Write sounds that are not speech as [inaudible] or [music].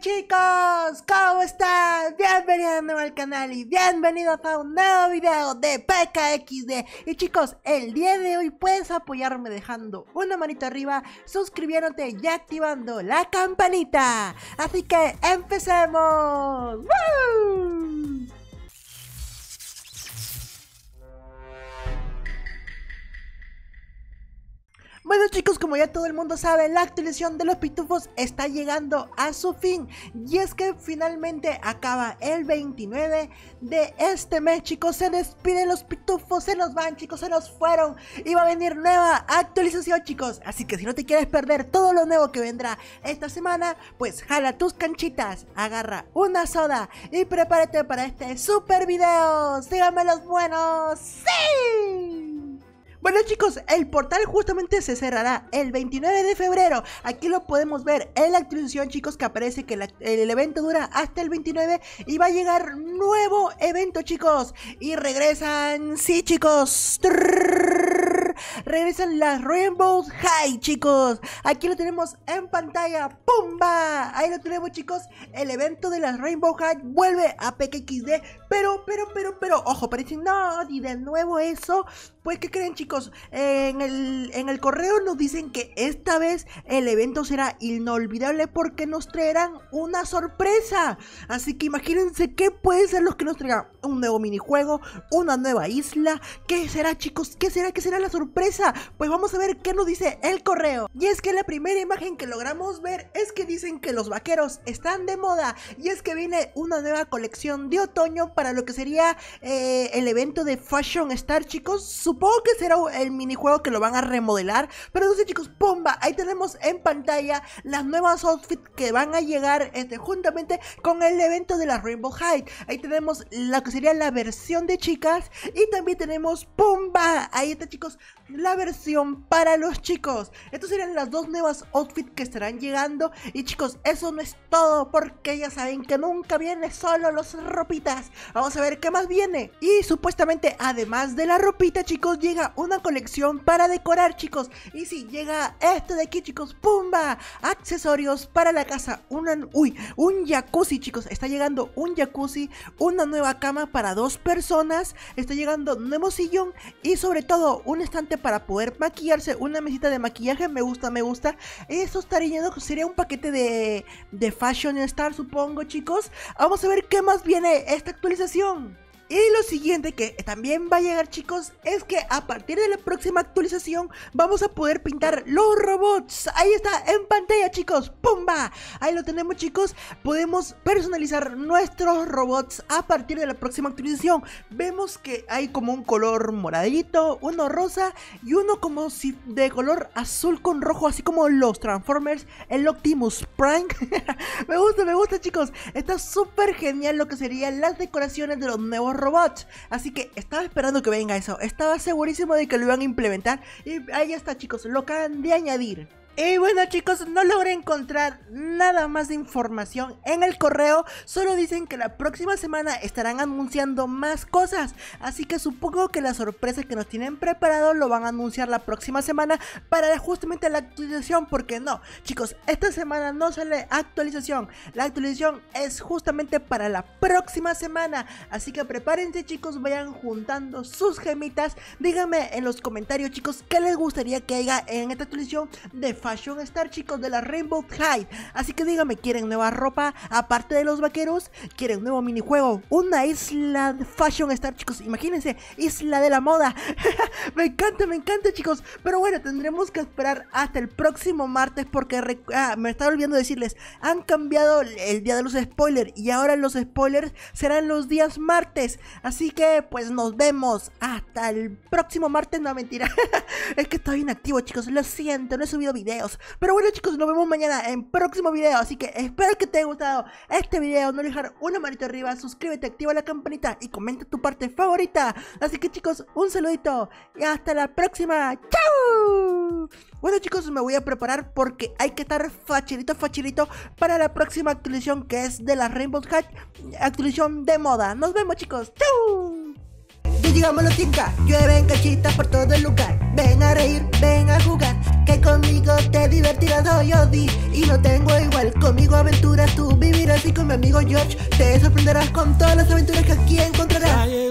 chicos? ¿Cómo están? Bienvenidos de nuevo al canal y bienvenidos a un nuevo video de PKXD Y chicos, el día de hoy puedes apoyarme dejando una manita arriba, suscribiéndote y activando la campanita Así que empecemos ¡Woo! chicos, como ya todo el mundo sabe, la actualización de los pitufos está llegando a su fin. Y es que finalmente acaba el 29 de este mes, chicos. Se despiden los pitufos, se nos van, chicos, se nos fueron. Y va a venir nueva actualización, chicos. Así que si no te quieres perder todo lo nuevo que vendrá esta semana, pues jala tus canchitas, agarra una soda y prepárate para este super video. Síganme los buenos. ¡Sí! Bueno chicos, el portal justamente se cerrará el 29 de febrero. Aquí lo podemos ver en la actualización chicos que aparece que el evento dura hasta el 29 y va a llegar nuevo evento chicos. Y regresan, sí chicos regresan las Rainbow High, chicos. Aquí lo tenemos en pantalla. ¡Pumba! Ahí lo tenemos, chicos. El evento de las Rainbow High vuelve a PKXD. Pero, pero, pero, pero, ojo, parece no, y de nuevo eso. Pues, ¿qué creen, chicos? En el, correo nos dicen que esta vez el evento será inolvidable porque nos traerán una sorpresa. Así que imagínense qué puede ser los que nos traigan. Un nuevo minijuego, una nueva isla. ¿Qué será, chicos? ¿Qué será? ¿Qué será la sorpresa? pues vamos a ver qué nos dice el correo. Y es que la primera imagen que logramos ver es que dicen que los vaqueros están de moda y es que viene una nueva colección de otoño para lo que sería eh, el evento de Fashion Star, chicos. Supongo que será el minijuego que lo van a remodelar, pero entonces chicos, ¡pumba! Ahí tenemos en pantalla las nuevas outfits que van a llegar este, juntamente con el evento de la Rainbow High. Ahí tenemos lo que sería la versión de chicas y también tenemos ¡pumba! Ahí está chicos, la versión para los chicos. estos serán las dos nuevas outfits que estarán llegando. Y chicos, eso no es todo porque ya saben que nunca viene solo los ropitas. Vamos a ver qué más viene. Y supuestamente además de la ropita chicos, llega una colección para decorar chicos. Y si llega esto de aquí chicos, ¡pumba! Accesorios para la casa. Una, uy, un jacuzzi chicos. Está llegando un jacuzzi, una nueva cama para dos personas. Está llegando nuevo sillón y sobre todo un estante para para poder maquillarse. Una mesita de maquillaje, me gusta, me gusta. Eso estaría lleno, sería un paquete de, de Fashion Star, supongo, chicos. Vamos a ver qué más viene esta actualización. Y lo siguiente que también va a llegar chicos es que a partir de la próxima actualización vamos a poder pintar los robots. Ahí está en pantalla chicos, ¡pumba! Ahí lo tenemos chicos, podemos personalizar nuestros robots a partir de la próxima actualización. Vemos que hay como un color moradito, uno rosa y uno como si de color azul con rojo, así como los Transformers, el Optimus Prime. [laughs] me gusta, me gusta chicos, está súper genial lo que serían las decoraciones de los nuevos robots robots. Así que estaba esperando que venga eso. Estaba segurísimo de que lo iban a implementar. Y ahí está, chicos, lo acaban de añadir. Y bueno chicos, no logré encontrar nada más de información en el correo, solo dicen que la próxima semana estarán anunciando más cosas, así que supongo que la sorpresa que nos tienen preparado lo van a anunciar la próxima semana para justamente la actualización, porque no, chicos, esta semana no sale actualización, la actualización es justamente para la próxima semana, así que prepárense chicos, vayan juntando sus gemitas, díganme en los comentarios chicos qué les gustaría que haya en esta actualización de Fashion Star, chicos, de la Rainbow High. Así que díganme, ¿quieren nueva ropa aparte de los vaqueros? ¿Quieren un nuevo minijuego? Una isla de Fashion Star, chicos, imagínense, isla de la moda. [laughs] me encanta, me encanta, chicos. Pero bueno, tendremos que esperar hasta el próximo martes porque ah, me estaba olvidando decirles, han cambiado el día de los spoilers y ahora los spoilers serán los días martes. Así que pues nos vemos hasta el próximo martes, no mentira. [laughs] es que estoy inactivo, chicos, lo siento, no he subido video pero bueno chicos, nos vemos mañana en próximo video. Así que espero que te haya gustado este video. No dejar una manito arriba, suscríbete, activa la campanita y comenta tu parte favorita. Así que chicos, un saludito y hasta la próxima. ¡Chao! Bueno chicos, me voy a preparar porque hay que estar facilito, facilito para la próxima actualización que es de la Rainbow Hat actualización de moda. Nos vemos chicos. chau llegamos los llueven cachitas por todo el lugar. Ven a reír, ven a jugar, que conmigo te divertirás hoy, Odi. Y no tengo igual, conmigo aventuras tú vivirás y con mi amigo George te sorprenderás con todas las aventuras que aquí encontrarás.